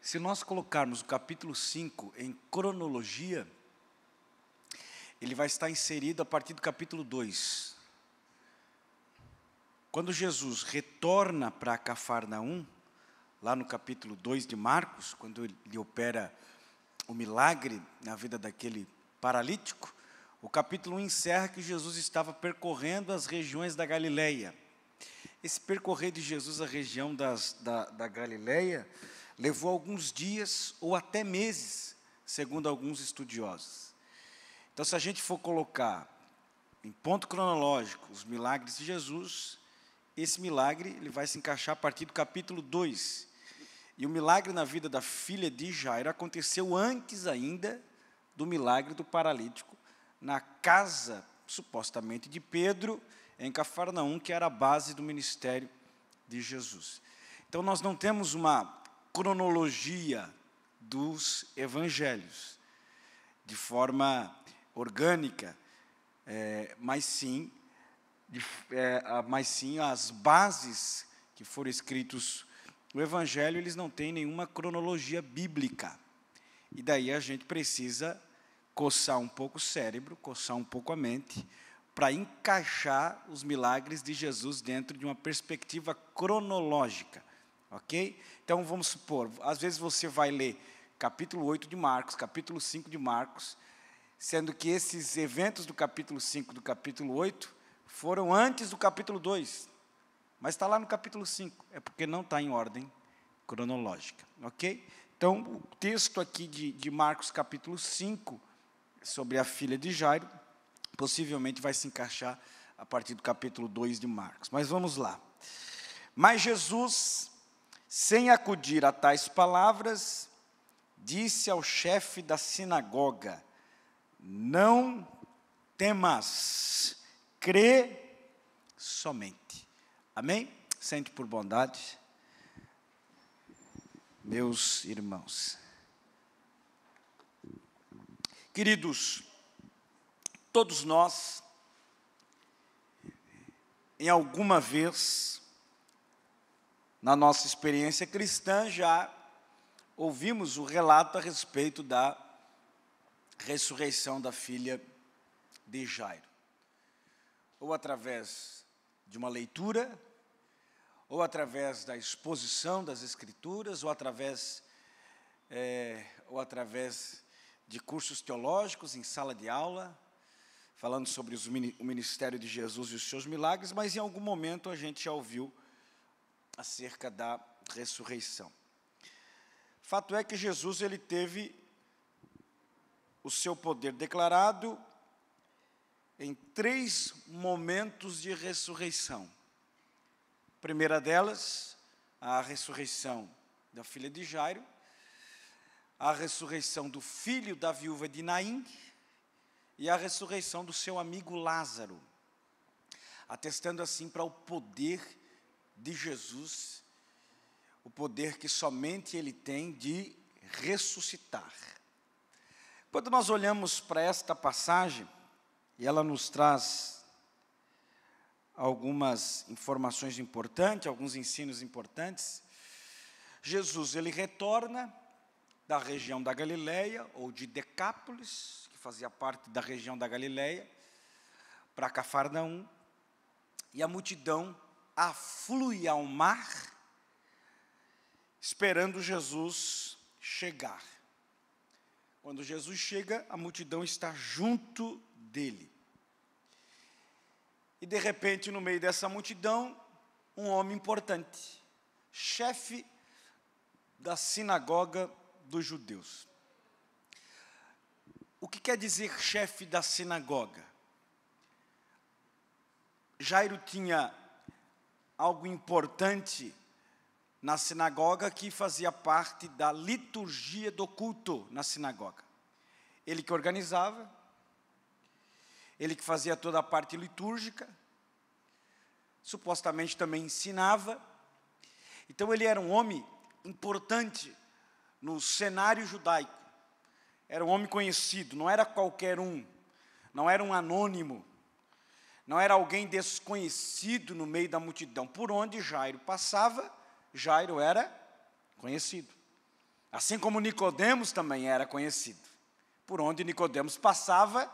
Se nós colocarmos o capítulo 5 em cronologia, ele vai estar inserido a partir do capítulo 2. Quando Jesus retorna para Cafarnaum, lá no capítulo 2 de Marcos, quando ele opera o milagre na vida daquele paralítico, o capítulo 1 encerra que Jesus estava percorrendo as regiões da Galileia. Esse percorrer de Jesus a região das, da, da Galileia levou alguns dias ou até meses, segundo alguns estudiosos. Então, se a gente for colocar em ponto cronológico os milagres de Jesus, esse milagre ele vai se encaixar a partir do capítulo 2. E o milagre na vida da filha de Jairo aconteceu antes ainda do milagre do paralítico na casa, supostamente, de Pedro, em Cafarnaum, que era a base do ministério de Jesus. Então, nós não temos uma cronologia dos evangelhos, de forma orgânica, é, mas sim, de, é, mas sim as bases que foram escritos no evangelho, eles não têm nenhuma cronologia bíblica. E daí a gente precisa coçar um pouco o cérebro, coçar um pouco a mente, para encaixar os milagres de Jesus dentro de uma perspectiva cronológica. Ok? Então vamos supor, às vezes você vai ler capítulo 8 de Marcos, capítulo 5 de Marcos, sendo que esses eventos do capítulo 5 do capítulo 8 foram antes do capítulo 2. Mas está lá no capítulo 5, é porque não está em ordem cronológica. Ok? Então, o texto aqui de, de Marcos, capítulo 5, sobre a filha de Jairo, possivelmente vai se encaixar a partir do capítulo 2 de Marcos. Mas vamos lá. Mas Jesus sem acudir a tais palavras, disse ao chefe da sinagoga: Não temas, crê somente. Amém? Sente por bondade. Meus irmãos, queridos, todos nós, em alguma vez, na nossa experiência cristã, já ouvimos o relato a respeito da ressurreição da filha de Jairo. Ou através de uma leitura, ou através da exposição das Escrituras, ou através, é, ou através de cursos teológicos em sala de aula, falando sobre o ministério de Jesus e os seus milagres, mas em algum momento a gente já ouviu acerca da ressurreição. Fato é que Jesus ele teve o seu poder declarado em três momentos de ressurreição. A primeira delas, a ressurreição da filha de Jairo, a ressurreição do filho da viúva de Naim e a ressurreição do seu amigo Lázaro, atestando assim para o poder de Jesus o poder que somente Ele tem de ressuscitar. Quando nós olhamos para esta passagem, e ela nos traz algumas informações importantes, alguns ensinos importantes, Jesus ele retorna da região da Galileia ou de Decápolis, que fazia parte da região da Galileia, para Cafarnaum, e a multidão aflui ao mar, esperando Jesus chegar. Quando Jesus chega, a multidão está junto dele. E de repente, no meio dessa multidão, um homem importante, chefe da sinagoga dos judeus. O que quer dizer chefe da sinagoga? Jairo tinha algo importante na sinagoga que fazia parte da liturgia do culto na sinagoga. Ele que organizava, ele que fazia toda a parte litúrgica, supostamente também ensinava. Então ele era um homem importante no cenário judaico. Era um homem conhecido, não era qualquer um, não era um anônimo, não era alguém desconhecido no meio da multidão. Por onde Jairo passava, Jairo era conhecido. Assim como Nicodemos também era conhecido. Por onde Nicodemos passava,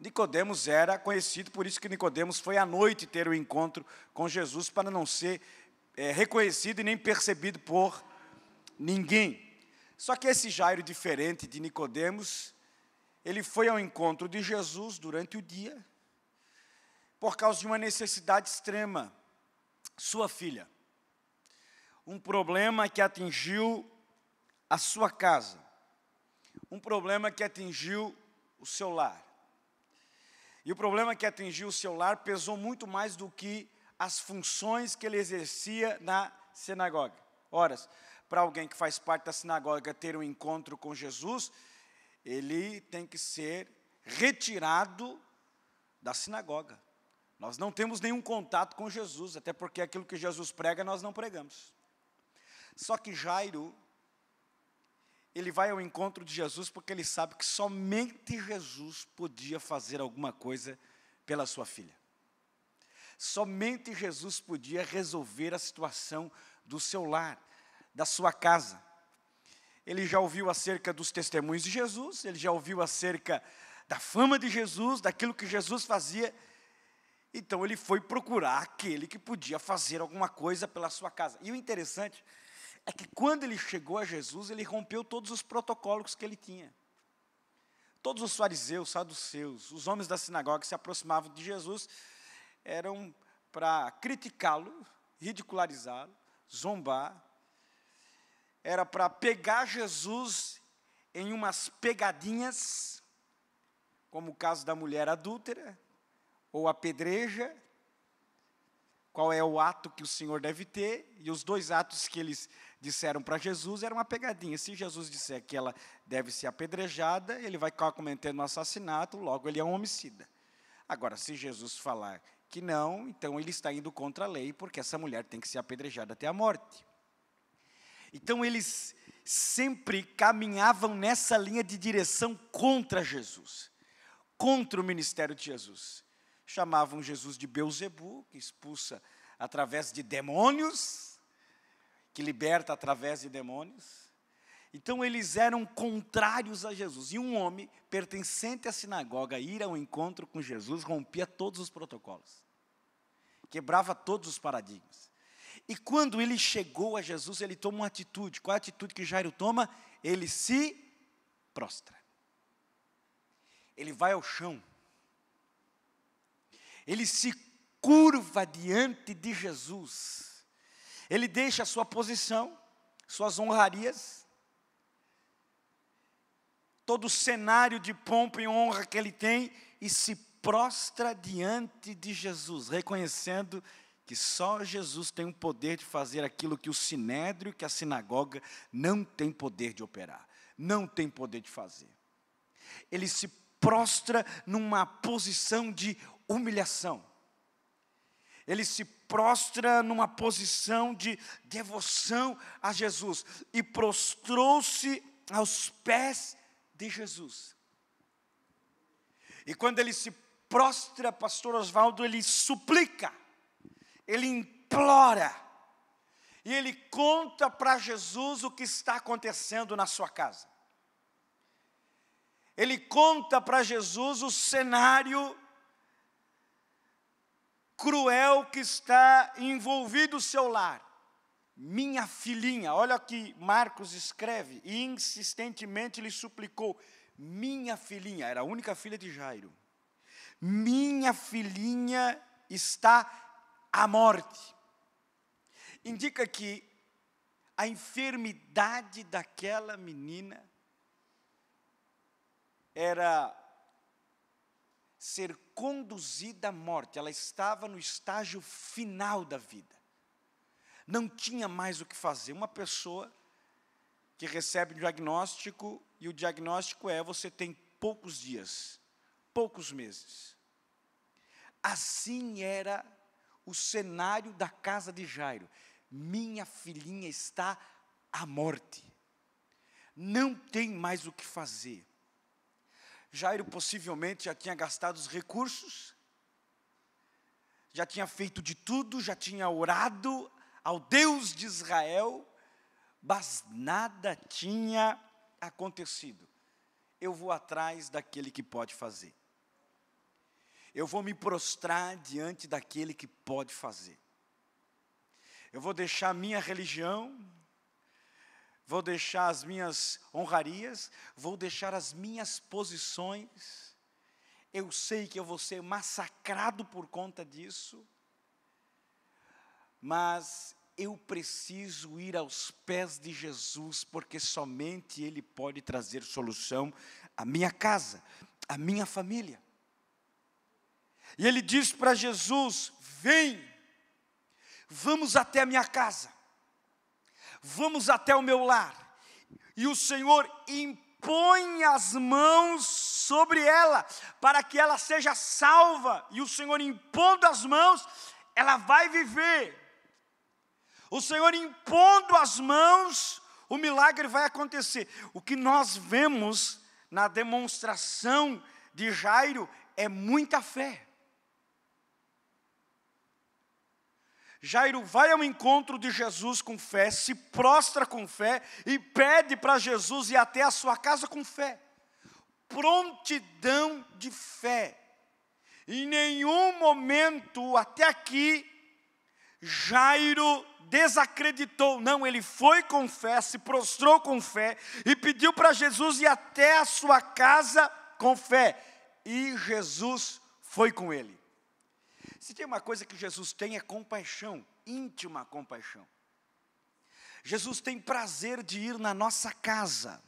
Nicodemos era conhecido, por isso que Nicodemos foi à noite ter o um encontro com Jesus para não ser é, reconhecido e nem percebido por ninguém. Só que esse Jairo diferente de Nicodemos, ele foi ao encontro de Jesus durante o dia, por causa de uma necessidade extrema, sua filha. Um problema que atingiu a sua casa. Um problema que atingiu o seu lar. E o problema que atingiu o seu lar pesou muito mais do que as funções que ele exercia na sinagoga. Horas, para alguém que faz parte da sinagoga ter um encontro com Jesus, ele tem que ser retirado da sinagoga. Nós não temos nenhum contato com Jesus, até porque aquilo que Jesus prega nós não pregamos. Só que Jairo, ele vai ao encontro de Jesus porque ele sabe que somente Jesus podia fazer alguma coisa pela sua filha. Somente Jesus podia resolver a situação do seu lar, da sua casa. Ele já ouviu acerca dos testemunhos de Jesus, ele já ouviu acerca da fama de Jesus, daquilo que Jesus fazia então ele foi procurar aquele que podia fazer alguma coisa pela sua casa. E o interessante é que quando ele chegou a Jesus, ele rompeu todos os protocolos que ele tinha. Todos os fariseus, saduceus, os homens da sinagoga que se aproximavam de Jesus eram para criticá-lo, ridicularizá-lo, zombar. Era para pegar Jesus em umas pegadinhas, como o caso da mulher adúltera, ou apedreja, qual é o ato que o Senhor deve ter, e os dois atos que eles disseram para Jesus eram uma pegadinha. Se Jesus disser que ela deve ser apedrejada, ele vai ficar cometendo um assassinato, logo ele é um homicida. Agora, se Jesus falar que não, então ele está indo contra a lei, porque essa mulher tem que ser apedrejada até a morte. Então eles sempre caminhavam nessa linha de direção contra Jesus, contra o ministério de Jesus chamavam Jesus de Beuzebu, que expulsa através de demônios, que liberta através de demônios. Então eles eram contrários a Jesus. E um homem pertencente à sinagoga ir ao encontro com Jesus rompia todos os protocolos. Quebrava todos os paradigmas. E quando ele chegou a Jesus, ele toma uma atitude. Qual é a atitude que Jairo toma? Ele se prostra. Ele vai ao chão ele se curva diante de Jesus. Ele deixa sua posição, suas honrarias, todo o cenário de pompa e honra que ele tem e se prostra diante de Jesus, reconhecendo que só Jesus tem o poder de fazer aquilo que o sinédrio, que a sinagoga não tem poder de operar, não tem poder de fazer. Ele se prostra numa posição de humilhação. Ele se prostra numa posição de devoção a Jesus e prostrou-se aos pés de Jesus. E quando ele se prostra, pastor Oswaldo, ele suplica, ele implora, e ele conta para Jesus o que está acontecendo na sua casa. Ele conta para Jesus o cenário cruel que está envolvido o seu lar. Minha filhinha, olha o que Marcos escreve, e insistentemente lhe suplicou: Minha filhinha, era a única filha de Jairo, minha filhinha está à morte. Indica que a enfermidade daquela menina era ser conduzida à morte, ela estava no estágio final da vida. Não tinha mais o que fazer. Uma pessoa que recebe um diagnóstico, e o diagnóstico é: você tem poucos dias, poucos meses. Assim era o cenário da casa de Jairo. Minha filhinha está à morte. Não tem mais o que fazer. Jairo possivelmente já tinha gastado os recursos, já tinha feito de tudo, já tinha orado ao Deus de Israel, mas nada tinha acontecido. Eu vou atrás daquele que pode fazer. Eu vou me prostrar diante daquele que pode fazer. Eu vou deixar minha religião, vou deixar as minhas honrarias, vou deixar as minhas posições. Eu sei que eu vou ser massacrado por conta disso, mas eu preciso ir aos pés de Jesus, porque somente Ele pode trazer solução à minha casa, à minha família. E ele diz para Jesus: Vem, vamos até a minha casa vamos até o meu lar. E o Senhor impõe as mãos sobre ela, para que ela seja salva. E o Senhor impondo as mãos, ela vai viver. O Senhor impondo as mãos, o milagre vai acontecer. O que nós vemos na demonstração de Jairo é muita fé. Jairo vai ao encontro de Jesus com fé, se prostra com fé e pede para Jesus ir até a sua casa com fé. Prontidão de fé. Em nenhum momento até aqui, Jairo desacreditou, não, ele foi com fé, se prostrou com fé e pediu para Jesus ir até a sua casa com fé. E Jesus foi com ele. Se tem uma coisa que Jesus tem é compaixão, íntima compaixão. Jesus tem prazer de ir na nossa casa.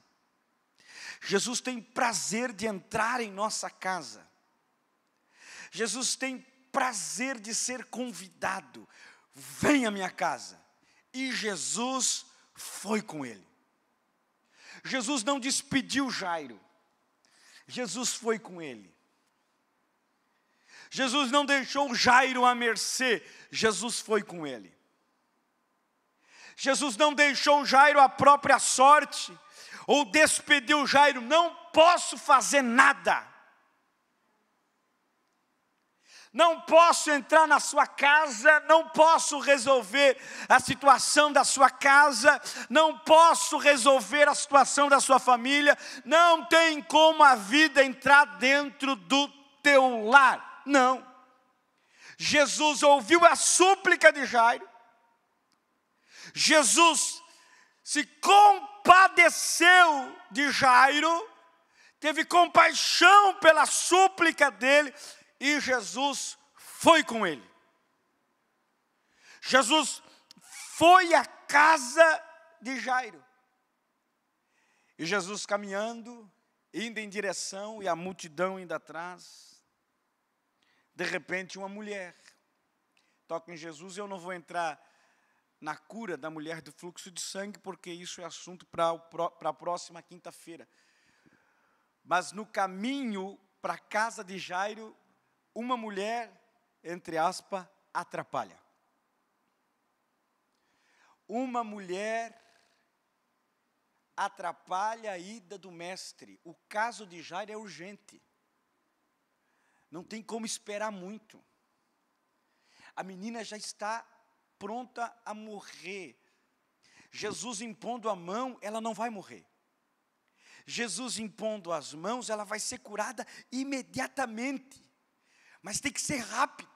Jesus tem prazer de entrar em nossa casa. Jesus tem prazer de ser convidado. Vem à minha casa. E Jesus foi com ele. Jesus não despediu Jairo. Jesus foi com ele. Jesus não deixou Jairo à mercê, Jesus foi com ele. Jesus não deixou Jairo à própria sorte, ou despediu Jairo, não posso fazer nada. Não posso entrar na sua casa, não posso resolver a situação da sua casa, não posso resolver a situação da sua família, não tem como a vida entrar dentro do teu lar. Não. Jesus ouviu a súplica de Jairo. Jesus se compadeceu de Jairo, teve compaixão pela súplica dele e Jesus foi com ele. Jesus foi à casa de Jairo. E Jesus caminhando, indo em direção e a multidão indo atrás de repente, uma mulher toca em Jesus. Eu não vou entrar na cura da mulher do fluxo de sangue, porque isso é assunto para a próxima quinta-feira. Mas no caminho para a casa de Jairo, uma mulher, entre aspas, atrapalha. Uma mulher atrapalha a ida do mestre. O caso de Jairo é urgente. Não tem como esperar muito. A menina já está pronta a morrer. Jesus impondo a mão, ela não vai morrer. Jesus impondo as mãos, ela vai ser curada imediatamente. Mas tem que ser rápido.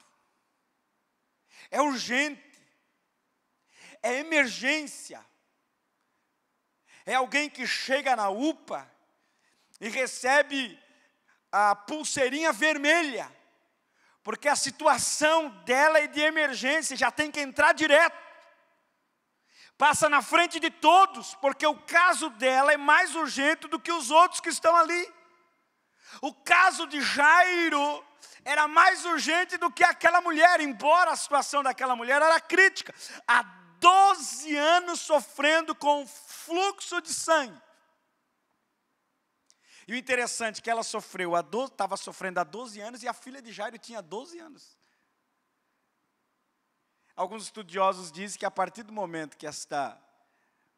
É urgente. É emergência. É alguém que chega na UPA e recebe a pulseirinha vermelha, porque a situação dela é de emergência, já tem que entrar direto. Passa na frente de todos, porque o caso dela é mais urgente do que os outros que estão ali. O caso de Jairo era mais urgente do que aquela mulher, embora a situação daquela mulher era crítica. Há 12 anos sofrendo com fluxo de sangue. E o interessante é que ela sofreu, estava sofrendo há 12 anos e a filha de Jairo tinha 12 anos. Alguns estudiosos dizem que a partir do momento que esta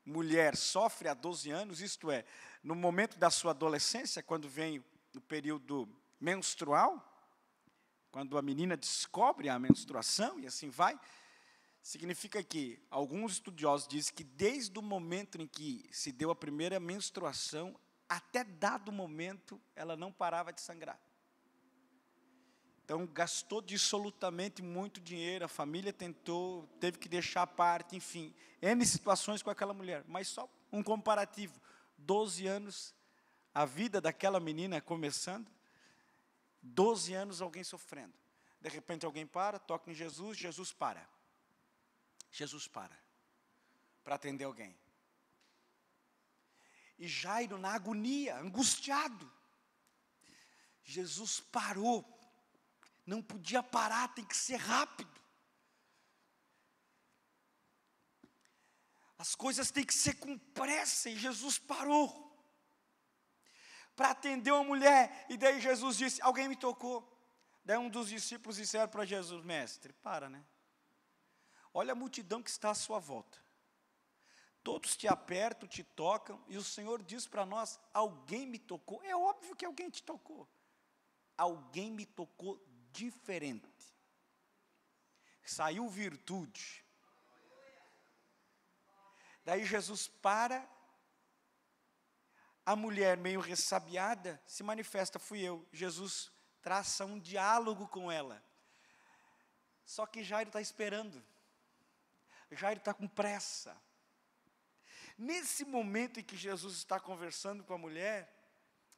mulher sofre há 12 anos, isto é, no momento da sua adolescência, quando vem o período menstrual, quando a menina descobre a menstruação e assim vai, significa que alguns estudiosos dizem que desde o momento em que se deu a primeira menstruação, até dado momento ela não parava de sangrar. Então gastou dissolutamente muito dinheiro, a família tentou, teve que deixar a parte, enfim, N situações com aquela mulher. Mas só um comparativo: 12 anos, a vida daquela menina começando, 12 anos alguém sofrendo. De repente alguém para, toca em Jesus, Jesus para. Jesus para para atender alguém e Jairo na agonia, angustiado. Jesus parou, não podia parar, tem que ser rápido. As coisas têm que ser com pressa, e Jesus parou para atender uma mulher, e daí Jesus disse: Alguém me tocou. Daí um dos discípulos disseram para Jesus: Mestre, para, né? Olha a multidão que está à sua volta todos te apertam, te tocam, e o Senhor diz para nós: alguém me tocou. É óbvio que alguém te tocou. Alguém me tocou diferente. Saiu virtude. Daí Jesus para, a mulher meio ressabiada se manifesta: fui eu. Jesus traça um diálogo com ela. Só que Jairo está esperando. Jairo está com pressa. Nesse momento em que Jesus está conversando com a mulher,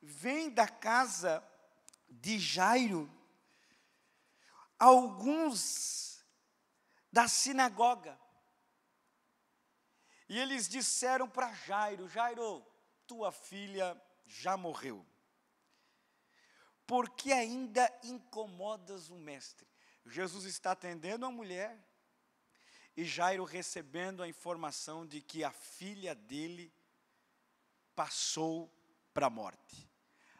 vem da casa de Jairo alguns da sinagoga. E eles disseram para Jairo: Jairo, tua filha já morreu. Por que ainda incomodas o mestre? Jesus está atendendo a mulher e Jairo recebendo a informação de que a filha dele passou para a morte.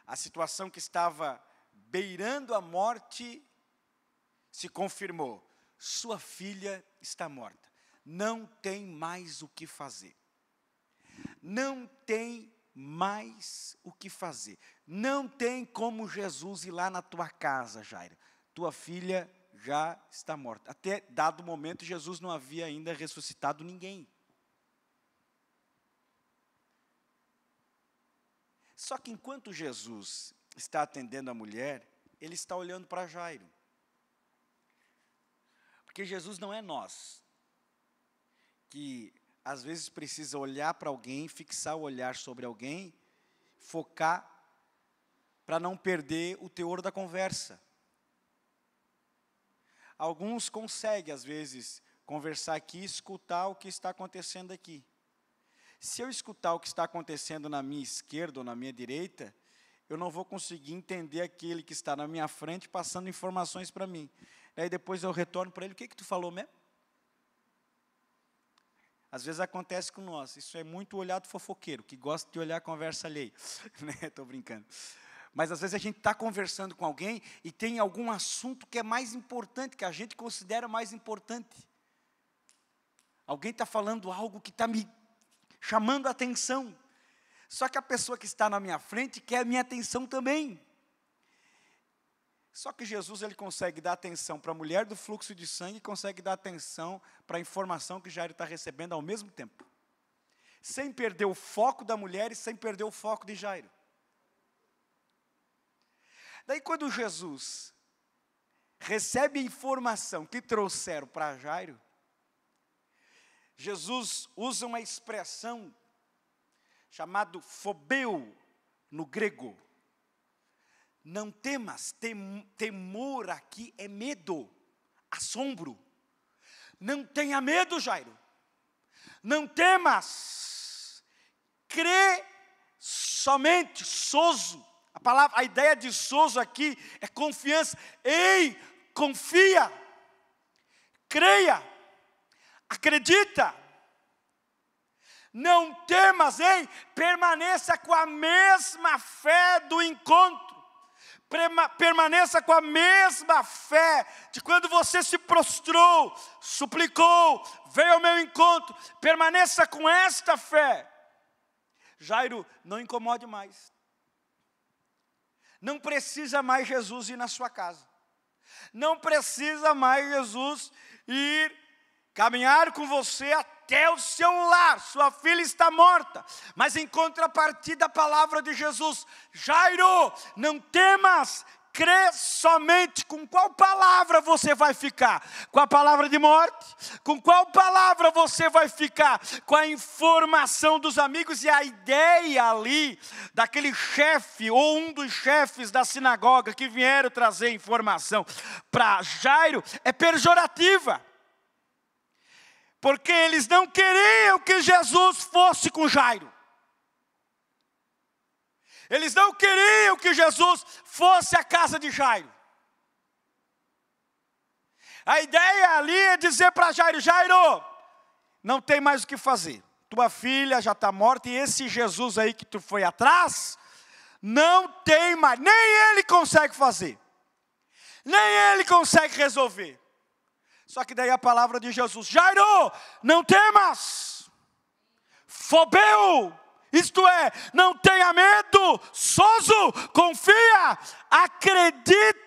A situação que estava beirando a morte se confirmou. Sua filha está morta. Não tem mais o que fazer. Não tem mais o que fazer. Não tem como Jesus ir lá na tua casa, Jairo. Tua filha já está morta. Até dado momento, Jesus não havia ainda ressuscitado ninguém. Só que enquanto Jesus está atendendo a mulher, ele está olhando para Jairo. Porque Jesus não é nós, que às vezes precisa olhar para alguém, fixar o olhar sobre alguém, focar para não perder o teor da conversa. Alguns conseguem, às vezes, conversar aqui e escutar o que está acontecendo aqui. Se eu escutar o que está acontecendo na minha esquerda ou na minha direita, eu não vou conseguir entender aquele que está na minha frente passando informações para mim. Aí depois eu retorno para ele, o que, que tu falou mesmo? Às vezes acontece com nós, isso é muito olhado fofoqueiro, que gosta de olhar a conversa alheia. Estou né? brincando. Mas às vezes a gente está conversando com alguém e tem algum assunto que é mais importante, que a gente considera mais importante. Alguém está falando algo que está me chamando a atenção. Só que a pessoa que está na minha frente quer a minha atenção também. Só que Jesus ele consegue dar atenção para a mulher do fluxo de sangue e consegue dar atenção para a informação que Jairo está recebendo ao mesmo tempo. Sem perder o foco da mulher e sem perder o foco de Jairo. Daí, quando Jesus recebe a informação que trouxeram para Jairo, Jesus usa uma expressão chamada fobeu no grego. Não temas, tem, temor aqui é medo, assombro. Não tenha medo, Jairo. Não temas. Crê somente, soso. A palavra, a ideia de Souza aqui é confiança. Ei, confia. Creia. Acredita. Não temas, ei, permaneça com a mesma fé do encontro. Prema, permaneça com a mesma fé de quando você se prostrou, suplicou, veio ao meu encontro. Permaneça com esta fé. Jairo, não incomode mais. Não precisa mais Jesus ir na sua casa. Não precisa mais Jesus ir caminhar com você até o seu lar. Sua filha está morta, mas em contrapartida a palavra de Jesus, Jairo, não temas, crê somente com qual palavra você vai ficar? Com a palavra de morte? Com qual palavra você vai ficar? Com a informação dos amigos e a ideia ali daquele chefe ou um dos chefes da sinagoga que vieram trazer informação para Jairo é pejorativa. Porque eles não queriam que Jesus fosse com Jairo. Eles não queriam que Jesus fosse à casa de Jairo. A ideia ali é dizer para Jairo: Jairo, não tem mais o que fazer. Tua filha já está morta e esse Jesus aí que tu foi atrás, não tem mais, nem ele consegue fazer, nem ele consegue resolver. Só que daí a palavra de Jesus: Jairo, não temas, fobeu, isto é, não tenha medo, Soso, confia, acredita,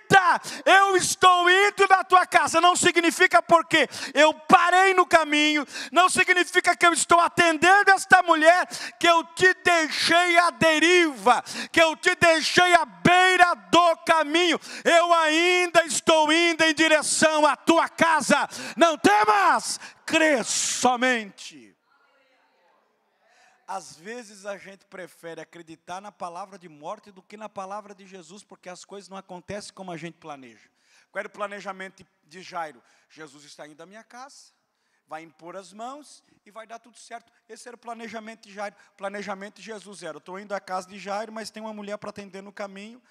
eu estou indo na tua casa. Não significa porque eu parei no caminho, não significa que eu estou atendendo esta mulher, que eu te deixei à deriva, que eu te deixei à beira do caminho. Eu ainda estou indo em direção à tua casa. Não temas, crê somente. Às vezes a gente prefere acreditar na palavra de morte do que na palavra de Jesus, porque as coisas não acontecem como a gente planeja. Qual era o planejamento de Jairo? Jesus está indo à minha casa, vai impor as mãos e vai dar tudo certo. Esse era o planejamento de Jairo. O planejamento de Jesus era: estou indo à casa de Jairo, mas tem uma mulher para atender no caminho,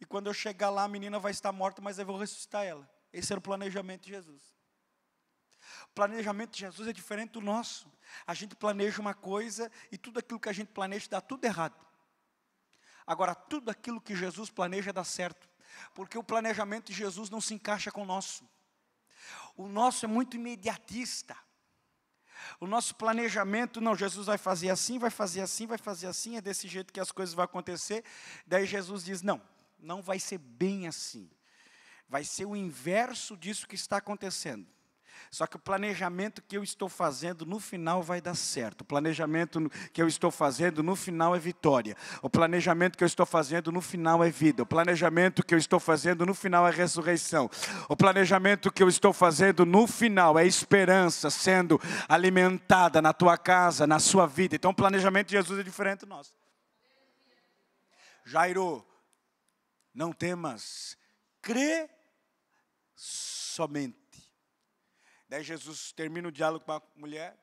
e quando eu chegar lá, a menina vai estar morta, mas eu vou ressuscitar ela. Esse era o planejamento de Jesus. O planejamento de Jesus é diferente do nosso. A gente planeja uma coisa e tudo aquilo que a gente planeja dá tudo errado. Agora, tudo aquilo que Jesus planeja dá certo, porque o planejamento de Jesus não se encaixa com o nosso. O nosso é muito imediatista. O nosso planejamento, não, Jesus vai fazer assim, vai fazer assim, vai fazer assim, é desse jeito que as coisas vão acontecer. Daí Jesus diz: não, não vai ser bem assim. Vai ser o inverso disso que está acontecendo. Só que o planejamento que eu estou fazendo no final vai dar certo. O planejamento que eu estou fazendo no final é vitória. O planejamento que eu estou fazendo no final é vida. O planejamento que eu estou fazendo no final é ressurreição. O planejamento que eu estou fazendo no final é esperança sendo alimentada na tua casa, na sua vida. Então o planejamento de Jesus é diferente do nosso. Jairo, não temas, crê somente Daí Jesus termina o diálogo com a mulher,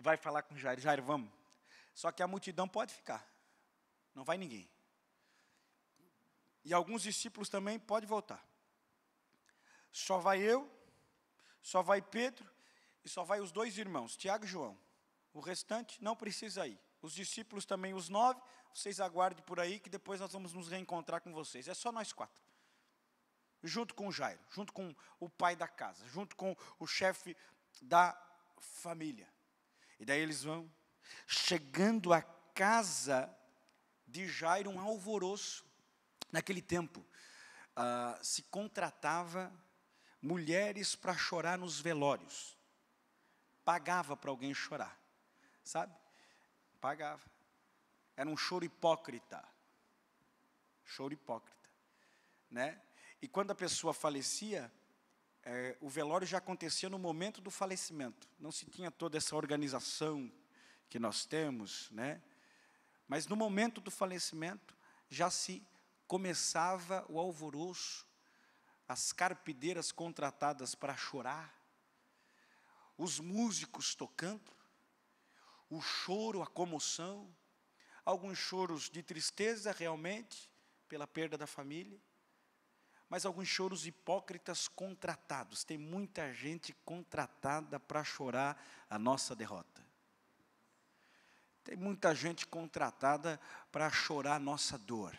vai falar com Jair, Jair, vamos. Só que a multidão pode ficar, não vai ninguém. E alguns discípulos também pode voltar. Só vai eu, só vai Pedro e só vai os dois irmãos, Tiago e João. O restante não precisa ir. Os discípulos também, os nove, vocês aguardem por aí que depois nós vamos nos reencontrar com vocês. É só nós quatro junto com Jairo, junto com o pai da casa, junto com o chefe da família. E daí eles vão. Chegando à casa de Jairo, um alvoroço. Naquele tempo, ah, se contratava mulheres para chorar nos velórios. Pagava para alguém chorar, sabe? Pagava. Era um choro hipócrita. Choro hipócrita, né? E quando a pessoa falecia, é, o velório já acontecia no momento do falecimento. Não se tinha toda essa organização que nós temos, né? Mas no momento do falecimento já se começava o alvoroço, as carpideiras contratadas para chorar, os músicos tocando, o choro, a comoção, alguns choros de tristeza realmente pela perda da família, mas alguns choros hipócritas contratados. Tem muita gente contratada para chorar a nossa derrota. Tem muita gente contratada para chorar a nossa dor.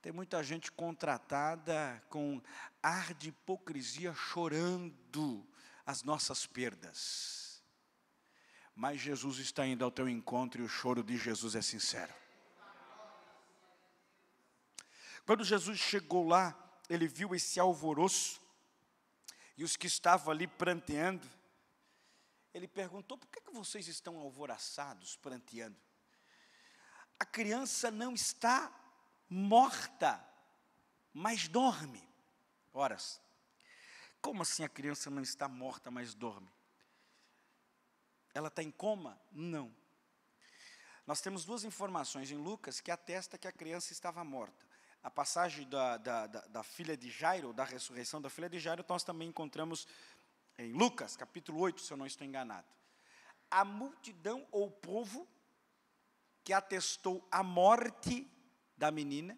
Tem muita gente contratada com ar de hipocrisia chorando as nossas perdas. Mas Jesus está indo ao teu encontro e o choro de Jesus é sincero. Quando Jesus chegou lá, ele viu esse alvoroço e os que estavam ali pranteando. Ele perguntou: por que, que vocês estão alvoraçados, pranteando? A criança não está morta, mas dorme. Horas. Como assim a criança não está morta, mas dorme? Ela está em coma? Não. Nós temos duas informações em Lucas que atesta que a criança estava morta a passagem da, da, da, da filha de Jairo, da ressurreição da filha de Jairo, nós também encontramos em Lucas, capítulo 8, se eu não estou enganado. A multidão ou povo que atestou a morte da menina,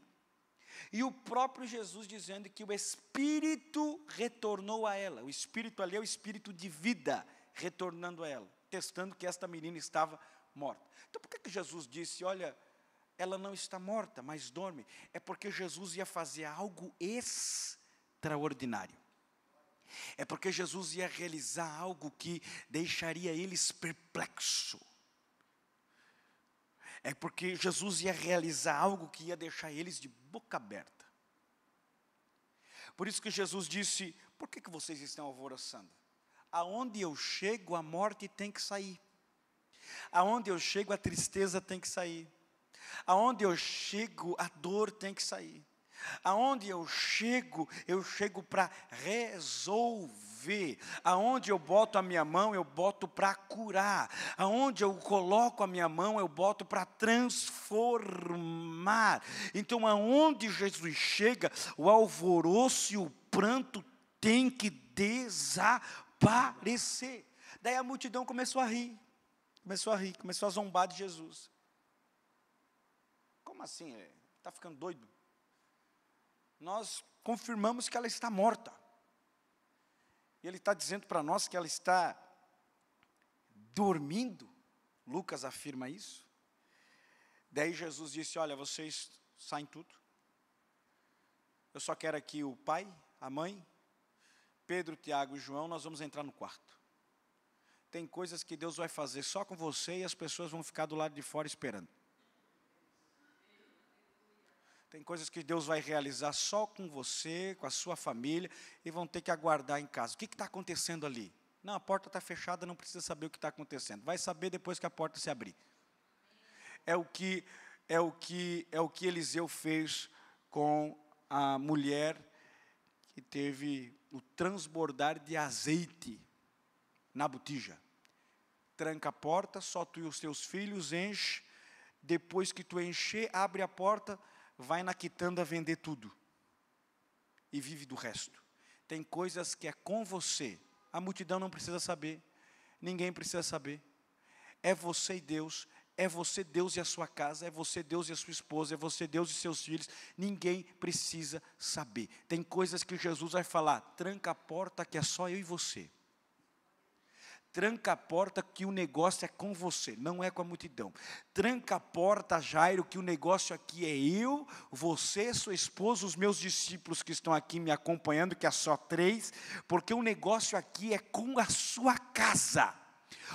e o próprio Jesus dizendo que o Espírito retornou a ela. O Espírito ali é o Espírito de vida retornando a ela, testando que esta menina estava morta. Então, por que, que Jesus disse: Olha, ela não está morta, mas dorme, é porque Jesus ia fazer algo extraordinário. É porque Jesus ia realizar algo que deixaria eles perplexos. É porque Jesus ia realizar algo que ia deixar eles de boca aberta. Por isso que Jesus disse: Por que, que vocês estão alvoroçando? Aonde eu chego, a morte tem que sair. Aonde eu chego, a tristeza tem que sair. Aonde eu chego, a dor tem que sair. Aonde eu chego, eu chego para resolver. Aonde eu boto a minha mão, eu boto para curar. Aonde eu coloco a minha mão, eu boto para transformar. Então, aonde Jesus chega, o alvoroço e o pranto tem que desaparecer. Daí a multidão começou a rir, começou a rir, começou a zombar de Jesus. Como assim? Está ficando doido? Nós confirmamos que ela está morta. E ele está dizendo para nós que ela está dormindo. Lucas afirma isso. Daí Jesus disse: Olha, vocês saem tudo. Eu só quero aqui o pai, a mãe, Pedro, Tiago e João, nós vamos entrar no quarto. Tem coisas que Deus vai fazer só com você e as pessoas vão ficar do lado de fora esperando. Tem coisas que Deus vai realizar só com você, com a sua família, e vão ter que aguardar em casa. O que está acontecendo ali? Não, a porta está fechada, não precisa saber o que está acontecendo. Vai saber depois que a porta se abrir. É o que é o que é o que Eliseu fez com a mulher que teve o transbordar de azeite na botija. Tranca a porta, só tu e os teus filhos enche. Depois que tu encher, abre a porta vai na quitanda vender tudo e vive do resto. Tem coisas que é com você, a multidão não precisa saber, ninguém precisa saber. É você e Deus, é você, Deus e a sua casa, é você, Deus e a sua esposa, é você, Deus e seus filhos. Ninguém precisa saber. Tem coisas que Jesus vai falar: tranca a porta que é só eu e você. Tranca a porta que o negócio é com você, não é com a multidão. Tranca a porta, Jairo, que o negócio aqui é eu, você, sua esposa, os meus discípulos que estão aqui me acompanhando, que é só três, porque o negócio aqui é com a sua casa.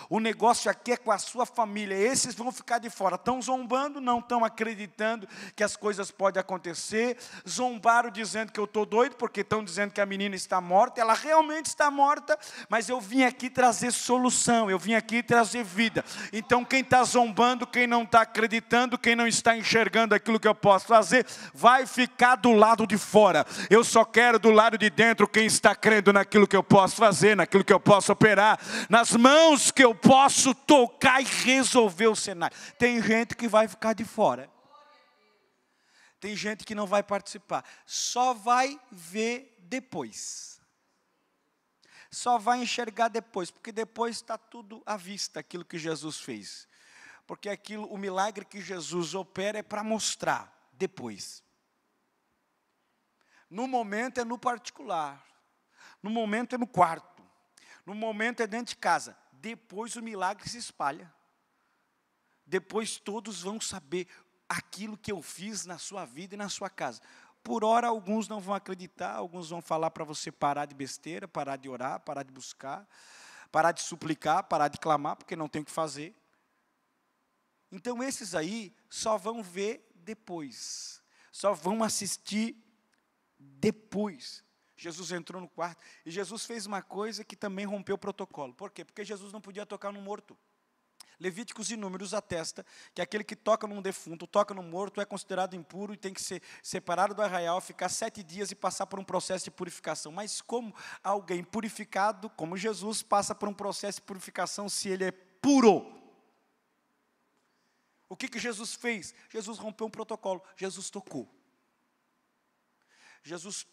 O negócio aqui é com a sua família. Esses vão ficar de fora. Estão zombando, não estão acreditando que as coisas podem acontecer. Zombaram dizendo que eu estou doido, porque estão dizendo que a menina está morta. Ela realmente está morta, mas eu vim aqui trazer solução. Eu vim aqui trazer vida. Então, quem está zombando, quem não está acreditando, quem não está enxergando aquilo que eu posso fazer, vai ficar do lado de fora. Eu só quero do lado de dentro quem está crendo naquilo que eu posso fazer, naquilo que eu posso operar, nas mãos que eu eu posso tocar e resolver o cenário. Tem gente que vai ficar de fora. Tem gente que não vai participar. Só vai ver depois. Só vai enxergar depois, porque depois está tudo à vista aquilo que Jesus fez. Porque aquilo, o milagre que Jesus opera é para mostrar depois. No momento é no particular. No momento é no quarto. No momento é dentro de casa depois o milagre se espalha. Depois todos vão saber aquilo que eu fiz na sua vida e na sua casa. Por hora, alguns não vão acreditar, alguns vão falar para você parar de besteira, parar de orar, parar de buscar, parar de suplicar, parar de clamar, porque não tem o que fazer. Então, esses aí só vão ver depois, só vão assistir depois. Jesus entrou no quarto e Jesus fez uma coisa que também rompeu o protocolo. Por quê? Porque Jesus não podia tocar no morto. Levíticos e Números atesta que aquele que toca num defunto, toca no morto, é considerado impuro e tem que ser separado do arraial, ficar sete dias e passar por um processo de purificação. Mas como alguém purificado, como Jesus, passa por um processo de purificação se ele é puro? O que, que Jesus fez? Jesus rompeu um protocolo, Jesus tocou. Jesus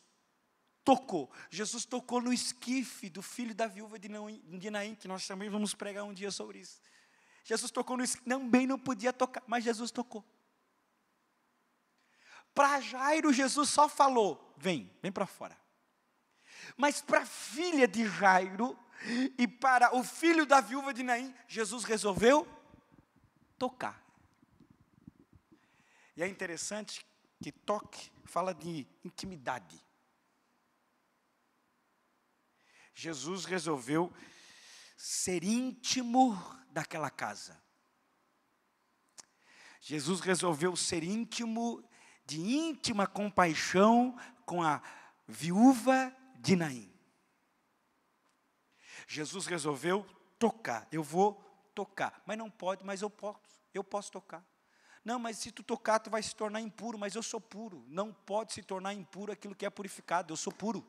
tocou. Jesus tocou no esquife do filho da viúva de Naim, que nós também vamos pregar um dia sobre isso. Jesus tocou no esquife, também não podia tocar, mas Jesus tocou. Para Jairo, Jesus só falou: vem, vem para fora. Mas para a filha de Jairo e para o filho da viúva de Naim, Jesus resolveu tocar. E é interessante que toque fala de intimidade. Jesus resolveu ser íntimo daquela casa. Jesus resolveu ser íntimo, de íntima compaixão com a viúva de Naim. Jesus resolveu tocar. Eu vou tocar. Mas não pode, mas eu posso. Eu posso tocar. Não, mas se tu tocar, tu vai se tornar impuro, mas eu sou puro. Não pode se tornar impuro aquilo que é purificado. Eu sou puro.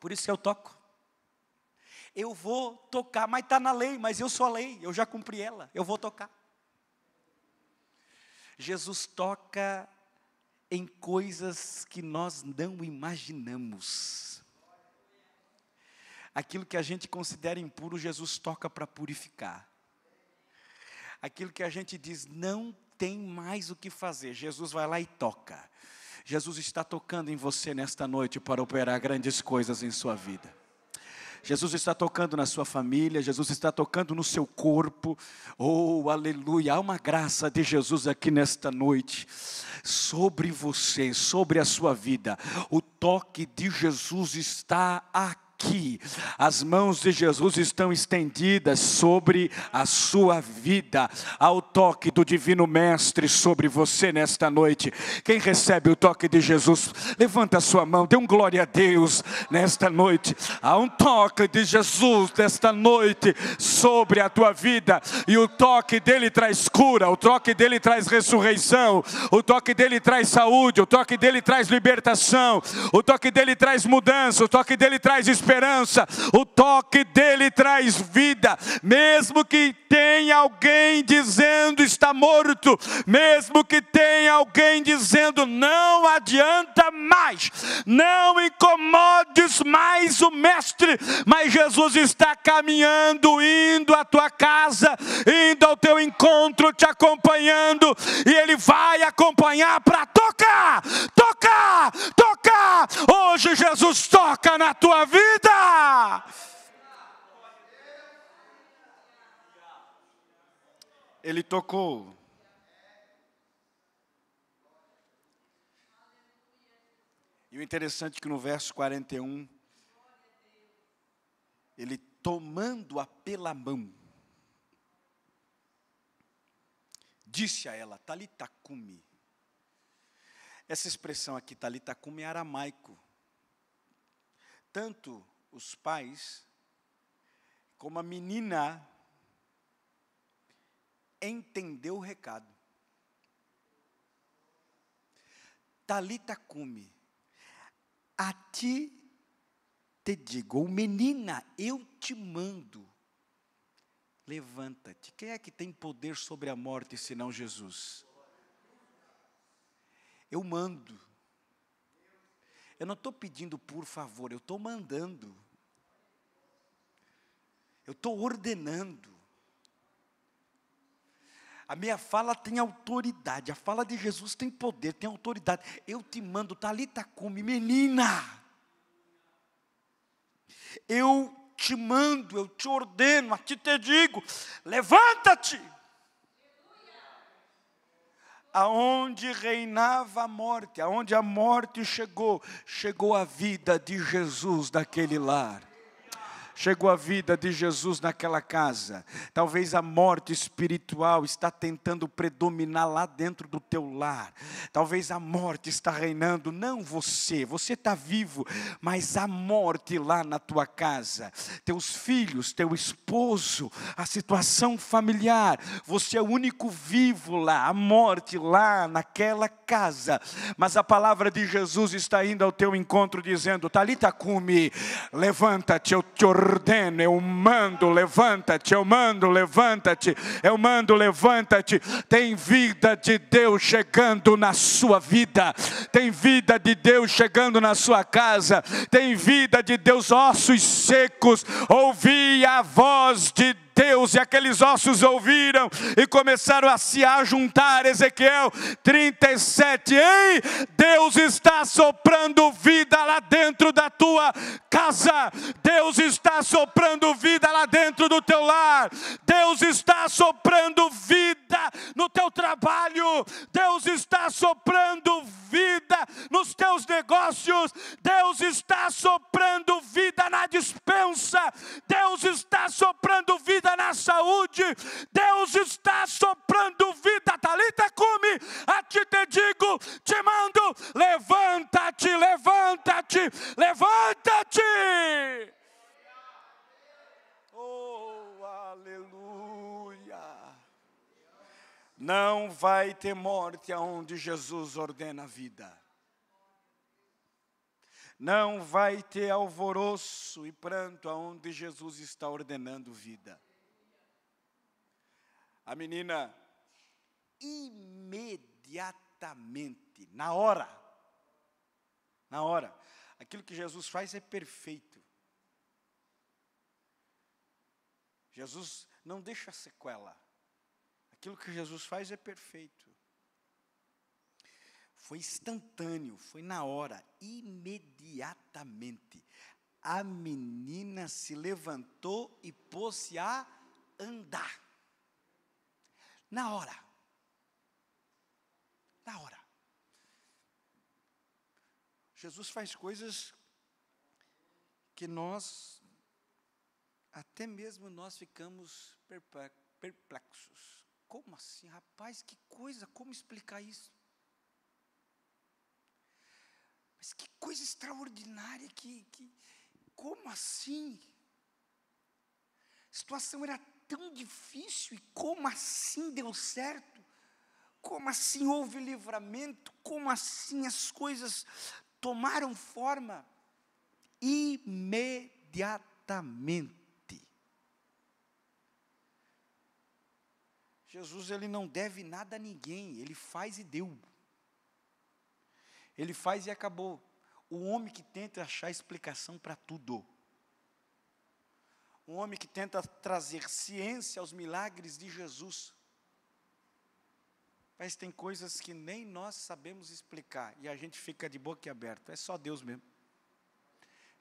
Por isso que eu toco eu vou tocar, mas está na lei, mas eu sou a lei, eu já cumpri ela, eu vou tocar. Jesus toca em coisas que nós não imaginamos. Aquilo que a gente considera impuro, Jesus toca para purificar. Aquilo que a gente diz não tem mais o que fazer, Jesus vai lá e toca. Jesus está tocando em você nesta noite para operar grandes coisas em sua vida. Jesus está tocando na sua família, Jesus está tocando no seu corpo. Oh, aleluia! Há uma graça de Jesus aqui nesta noite sobre você, sobre a sua vida. O toque de Jesus está aqui aqui. As mãos de Jesus estão estendidas sobre a sua vida, ao toque do Divino Mestre sobre você nesta noite. Quem recebe o toque de Jesus, levanta a sua mão, dê um glória a Deus nesta noite. Há um toque de Jesus nesta noite sobre a tua vida, e o toque dele traz cura, o toque dele traz ressurreição, o toque dele traz saúde, o toque dele traz libertação, o toque dele traz mudança, o toque dele traz esperança esperança, o toque dele traz vida, mesmo que tenha alguém dizendo está morto, mesmo que tenha alguém dizendo não adianta mais, não incomodes mais o Mestre, mas Jesus está caminhando, indo à tua casa, indo ao teu encontro, te acompanhando, e Ele vai acompanhar para tocar, tocar, tocar. Hoje Jesus toca na tua vida vida. Ele tocou. E o interessante é que no verso 41, ele tomando-a pela mão, disse a ela, Talitacume. Essa expressão aqui, Talitacume, é aramaico tanto os pais como a menina entendeu o recado. Talita cume. A ti te digo, ou menina, eu te mando. Levanta-te. Quem é que tem poder sobre a morte senão Jesus? Eu mando. Eu não estou pedindo por favor, eu estou mandando. Eu estou ordenando. A minha fala tem autoridade, a fala de Jesus tem poder, tem autoridade. Eu te mando, Talita Cume, menina. Eu te mando, eu te ordeno, a ti te digo, levanta-te aonde reinava a morte, aonde a morte chegou, chegou a vida de Jesus daquele lar chegou a vida de Jesus naquela casa. Talvez a morte espiritual está tentando predominar lá dentro do teu lar. Talvez a morte está reinando, não você, você está vivo, mas a morte lá na tua casa. Teus filhos, teu esposo, a situação familiar, você é o único vivo lá, a morte lá naquela casa. Mas a palavra de Jesus está indo ao teu encontro dizendo: Talita cume, levanta-te, eu te ordeno, eu mando, levanta-te, eu mando, levanta-te, eu mando, levanta-te. Tem vida de Deus chegando na sua vida, tem vida de Deus chegando na sua casa, tem vida de Deus, ossos secos, ouvi a voz de Deus ossos, e aqueles ossos ouviram e começaram a se ajuntar. Ezequiel 37, ei, Deus está soprando vida lá dentro da tua casa, Deus está soprando vida lá dentro do teu lar, Deus está soprando vida no teu trabalho, Deus está soprando vida nos teus negócios, Deus está soprando vida na dispensa, Deus está soprando vida na saúde. Deus está soprando vida. Talita, come. A ti te digo, te mando. Levanta-te, levanta-te, levanta-te. Oh, aleluia. Não vai ter morte aonde Jesus ordena a vida não vai ter alvoroço e pranto aonde Jesus está ordenando vida. A menina imediatamente, na hora, na hora, aquilo que Jesus faz é perfeito. Jesus não deixa sequela. Aquilo que Jesus faz é perfeito. Foi instantâneo, foi na hora, imediatamente. A menina se levantou e pôs-se a andar na hora. Na hora. Jesus faz coisas que nós, até mesmo nós ficamos perplexos. Como assim, rapaz? Que coisa, como explicar isso? Mas que coisa extraordinária, que, que como assim? A situação era tão difícil e como assim deu certo? Como assim houve livramento? Como assim as coisas tomaram forma? Imediatamente. Jesus ele não deve nada a ninguém, ele faz e deu. Ele faz e acabou. O homem que tenta achar explicação para tudo um homem que tenta trazer ciência aos milagres de Jesus. Mas tem coisas que nem nós sabemos explicar e a gente fica de boca aberta. É só Deus mesmo.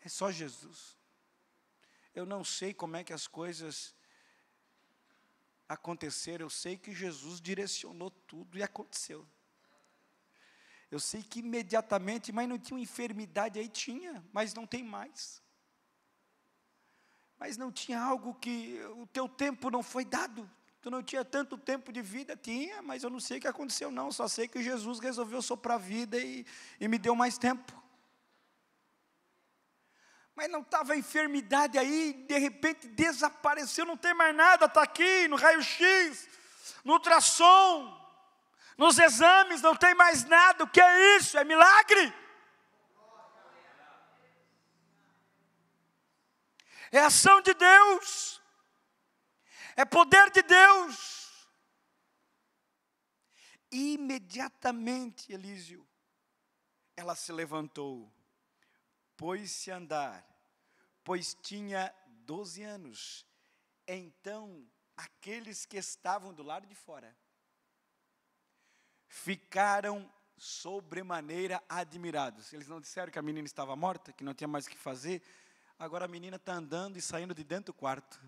É só Jesus. Eu não sei como é que as coisas aconteceram, eu sei que Jesus direcionou tudo e aconteceu. Eu sei que imediatamente, mas não tinha uma enfermidade aí, tinha, mas não tem mais mas não tinha algo que o teu tempo não foi dado. Tu não tinha tanto tempo de vida, tinha, mas eu não sei o que aconteceu, não. Só sei que Jesus resolveu soprar a vida e, e me deu mais tempo. Mas não estava a enfermidade aí, de repente desapareceu, não tem mais nada, está aqui no raio-x, no ultrassom, nos exames, não tem mais nada. O que é isso? É milagre! é ação de Deus, é poder de Deus. Imediatamente, Elísio, ela se levantou, pôs-se a andar, pois tinha doze anos. Então, aqueles que estavam do lado de fora ficaram sobremaneira admirados. Eles não disseram que a menina estava morta, que não tinha mais o que fazer, Agora a menina está andando e saindo de dentro do quarto.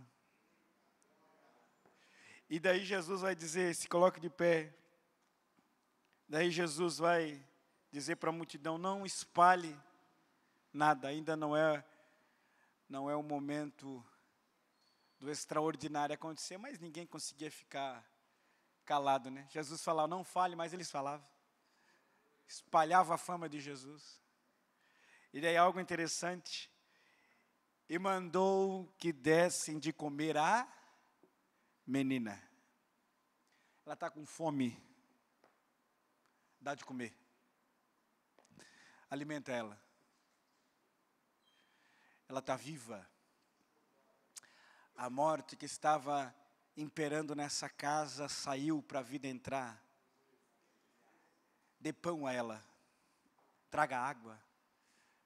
E daí Jesus vai dizer: se coloque de pé. Daí Jesus vai dizer para a multidão: não espalhe nada, ainda não é não é o momento do extraordinário acontecer, mas ninguém conseguia ficar calado, né? Jesus falava: "Não fale", mas eles falavam. Espalhava a fama de Jesus. E daí algo interessante e mandou que dessem de comer à menina. Ela está com fome. Dá de comer. Alimenta ela. Ela está viva. A morte que estava imperando nessa casa saiu para a vida entrar. Dê pão a ela. Traga água.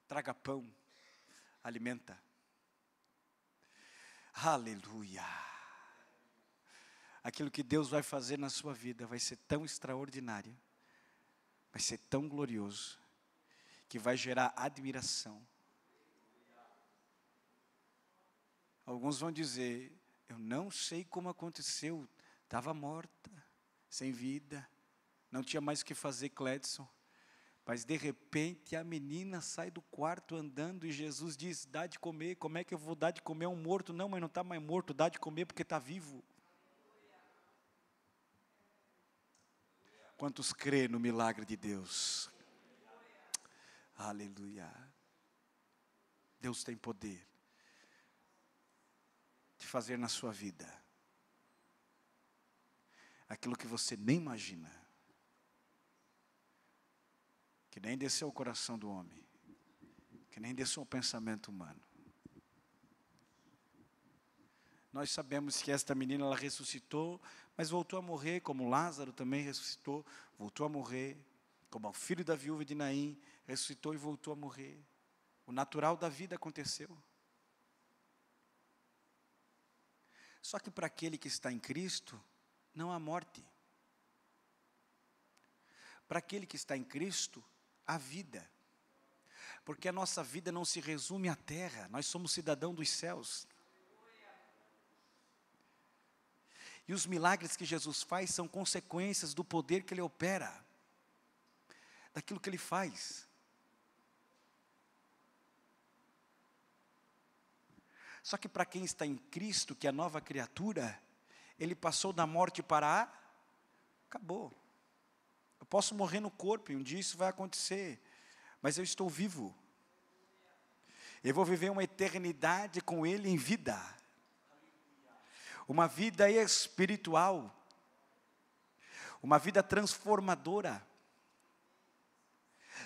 Traga pão. Alimenta. Aleluia! Aquilo que Deus vai fazer na sua vida vai ser tão extraordinário, vai ser tão glorioso, que vai gerar admiração. Alguns vão dizer: Eu não sei como aconteceu, estava morta, sem vida, não tinha mais o que fazer, Cledson. Mas de repente a menina sai do quarto andando e Jesus diz: dá de comer, como é que eu vou dar de comer a um morto? Não, mas não está mais morto, dá de comer porque está vivo. Quantos crê no milagre de Deus? Aleluia. Deus tem poder de fazer na sua vida aquilo que você nem imagina que nem desceu o coração do homem, que nem desceu o pensamento humano. Nós sabemos que esta menina ela ressuscitou, mas voltou a morrer, como Lázaro também ressuscitou, voltou a morrer, como o filho da viúva de Naim ressuscitou e voltou a morrer. O natural da vida aconteceu. Só que para aquele que está em Cristo, não há morte. Para aquele que está em Cristo, a vida. Porque a nossa vida não se resume à terra, nós somos cidadão dos céus. E os milagres que Jesus faz são consequências do poder que ele opera, daquilo que ele faz. Só que para quem está em Cristo, que é a nova criatura, ele passou da morte para a. Acabou. Eu posso morrer no corpo e um dia isso vai acontecer, mas eu estou vivo. Eu vou viver uma eternidade com Ele em vida, uma vida espiritual, uma vida transformadora.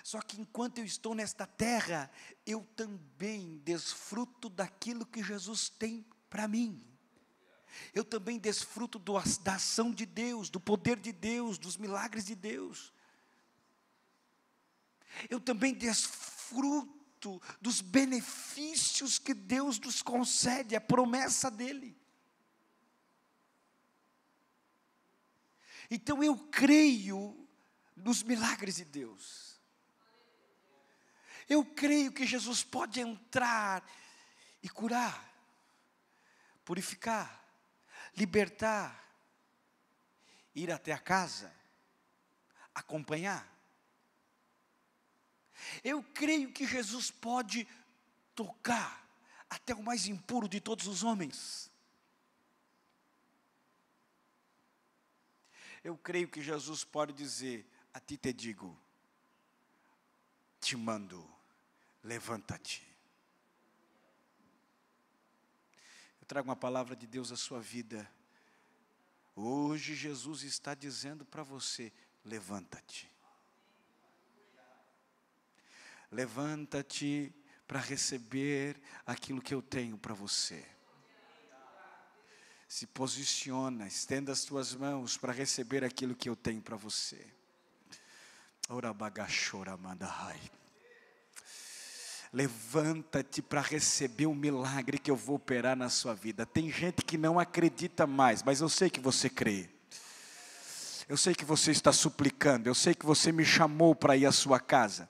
Só que enquanto eu estou nesta terra, eu também desfruto daquilo que Jesus tem para mim eu também desfruto do, da ação de Deus, do poder de Deus, dos milagres de Deus. Eu também desfruto dos benefícios que Deus nos concede, a promessa dEle. Então eu creio nos milagres de Deus. Eu creio que Jesus pode entrar e curar, purificar, libertar, ir até a casa, acompanhar. Eu creio que Jesus pode tocar até o mais impuro de todos os homens. Eu creio que Jesus pode dizer: A ti te digo, te mando, levanta-te. Eu trago uma palavra de Deus à sua vida. Hoje Jesus está dizendo para você: levanta-te. Levanta-te para receber aquilo que eu tenho para você. Se posiciona, estenda as tuas mãos para receber aquilo que eu tenho para você. Ora bagachora manda raiva. Levanta-te para receber o milagre que eu vou operar na sua vida. Tem gente que não acredita mais, mas eu sei que você crê. Eu sei que você está suplicando, eu sei que você me chamou para ir à sua casa.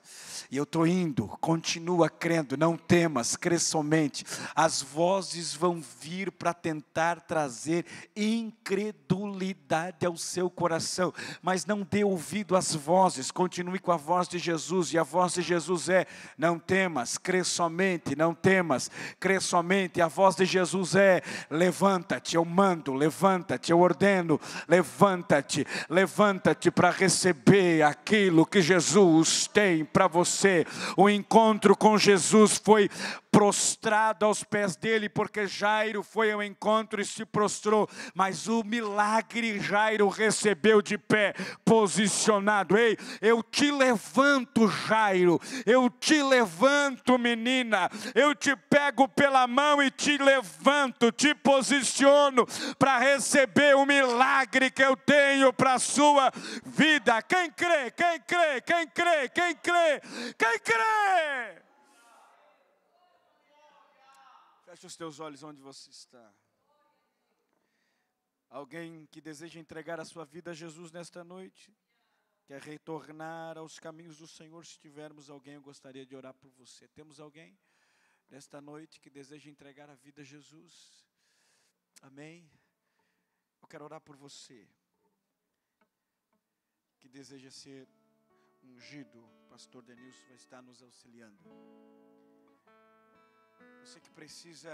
E eu estou indo, continua crendo, não temas, crê somente. As vozes vão vir para tentar trazer incredulidade ao seu coração, mas não dê ouvido às vozes, continue com a voz de Jesus, e a voz de Jesus é: não temas, crê somente, não temas, crê somente. E a voz de Jesus é: levanta-te, eu mando, levanta-te, eu ordeno, levanta-te. Levanta-te para receber aquilo que Jesus tem para você. O encontro com Jesus foi prostrado aos pés dele, porque Jairo foi ao encontro e se prostrou, mas o milagre Jairo recebeu de pé, posicionado. Ei, eu te levanto, Jairo, eu te levanto, menina, eu te pego pela mão e te levanto, te posiciono para receber o milagre que eu tenho para a sua vida. Quem crê, quem crê, quem crê, quem crê, quem crê, quem crê. Feche os teus olhos onde você está. Alguém que deseja entregar a sua vida a Jesus nesta noite, quer retornar aos caminhos do Senhor. Se tivermos alguém, eu gostaria de orar por você. Temos alguém nesta noite que deseja entregar a vida a Jesus? Amém? Eu quero orar por você que deseja ser ungido. O pastor Denilson vai estar nos auxiliando. Você que precisa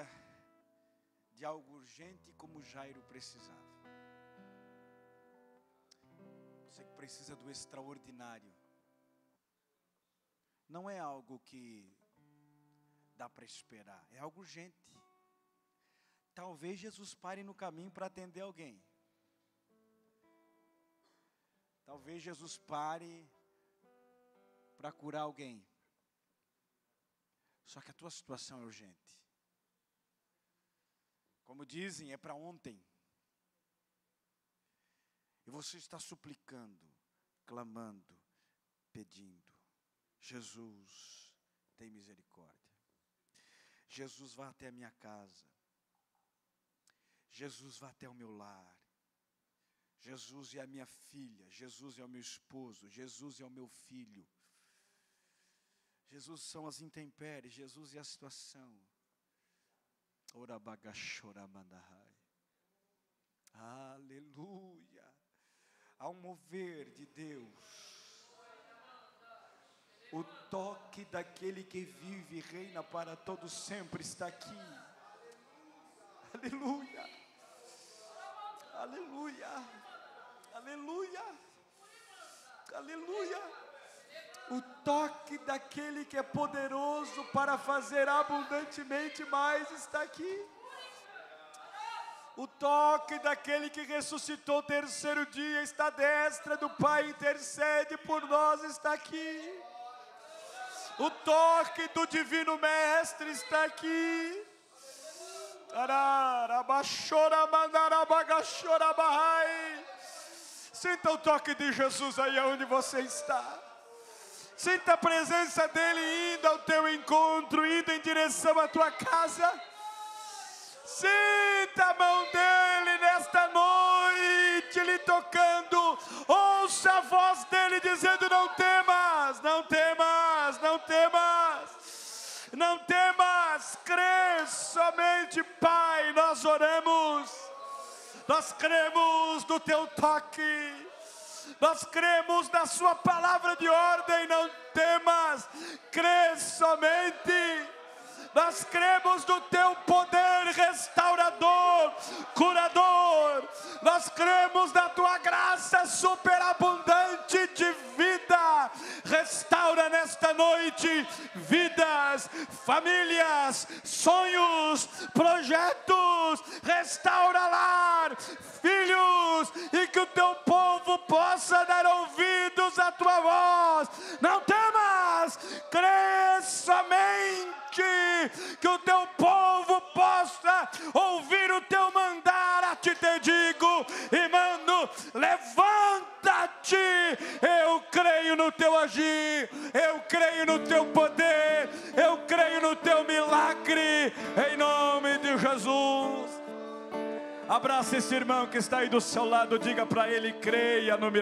de algo urgente como Jairo precisava. Você que precisa do extraordinário. Não é algo que dá para esperar, é algo urgente. Talvez Jesus pare no caminho para atender alguém. Talvez Jesus pare para curar alguém. Só que a tua situação é urgente. Como dizem, é para ontem. E você está suplicando, clamando, pedindo. Jesus, tem misericórdia. Jesus, vá até a minha casa. Jesus, vá até o meu lar. Jesus é a minha filha, Jesus é o meu esposo, Jesus é o meu filho, Jesus são as intempéries, Jesus é a situação. Orabagachorabandahai. Aleluia. Há um mover de Deus. O toque daquele que vive e reina para todo sempre está aqui. Aleluia. Aleluia. Aleluia. Aleluia o toque daquele que é poderoso para fazer abundantemente mais está aqui. O toque daquele que ressuscitou o terceiro dia está à destra do Pai, intercede por nós, está aqui. O toque do Divino Mestre está aqui. Sinta o toque de Jesus aí onde você está. Sinta a presença dele indo ao teu encontro, indo em direção à tua casa. Sinta a mão dele nesta noite lhe tocando. Ouça a voz dele dizendo: Não temas, não temas, não temas, não temas. Crê somente, Pai. Nós oramos, nós cremos no teu toque. Nós cremos na Sua palavra de ordem: não temas, crê somente. Nós cremos no Teu poder restaurador, curador. Nós cremos na Tua graça superabundante divina restaura nesta noite vidas, famílias, sonhos, projetos, restaura lar, filhos, e que o teu povo possa dar ouvidos à tua voz. Não temas, crê somente que o teu povo possa ouvir o teu mandar. A te, te digo, irmão, levanta eu creio no teu agir, eu creio no teu poder, eu creio no teu milagre, em nome de Jesus. Abraça esse irmão que está aí do seu lado, diga para ele: creia no milagre.